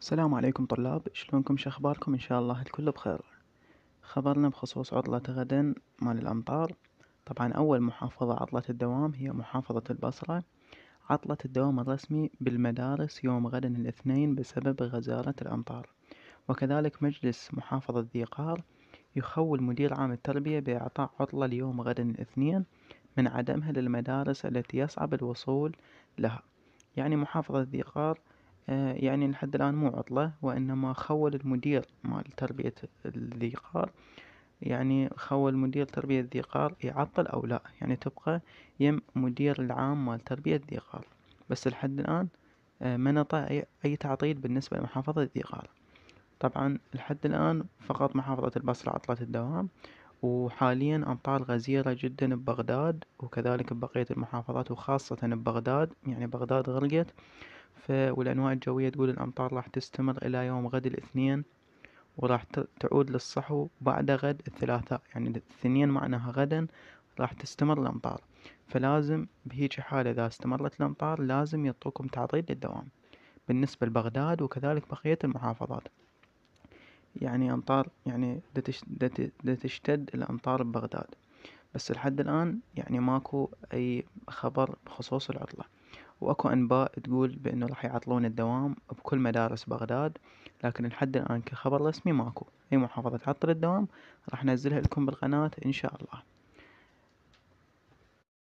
السلام عليكم طلاب شلونكم شخباركم ان شاء الله الكل بخير خبرنا بخصوص عطلة غدا مال الامطار طبعا اول محافظة عطلة الدوام هي محافظة البصرة عطلة الدوام الرسمي بالمدارس يوم غدا الاثنين بسبب غزارة الامطار وكذلك مجلس محافظة ذي قار يخول مدير عام التربية بإعطاء عطلة ليوم غدا الاثنين من عدمها للمدارس التي يصعب الوصول لها يعني محافظة ذي قار آه، يعني لحد الآن مو عطلة وإنما خول المدير مال تربية الذيقار يعني خول مدير تربية الذيقار يعطل أو لا يعني تبقى يم مدير العام مال تربية الذيقار بس لحد الآن آه، ما نطع أي تعطيل بالنسبة لمحافظة الذيقار طبعا لحد الآن فقط محافظة البصرة عطلة الدوام وحاليا أمطار غزيرة جدا ببغداد وكذلك ببقية المحافظات وخاصة ببغداد يعني بغداد غرقت الجافة والأنواع الجوية تقول الأمطار راح تستمر إلى يوم غد الاثنين وراح تعود للصحو بعد غد الثلاثاء يعني الاثنين معناها غدا راح تستمر الأمطار فلازم بهيج حالة إذا استمرت الأمطار لازم يعطوكم تعطيل للدوام بالنسبة لبغداد وكذلك بقية المحافظات يعني أمطار يعني تشتد الأمطار ببغداد بس لحد الآن يعني ماكو أي خبر بخصوص العطلة وأكو أنباء تقول بأنه راح يعطلون الدوام بكل مدارس بغداد لكن لحد الآن كخبر رسمي ماكو أي محافظة تعطل الدوام راح أنزلها لكم بالقناة إن شاء الله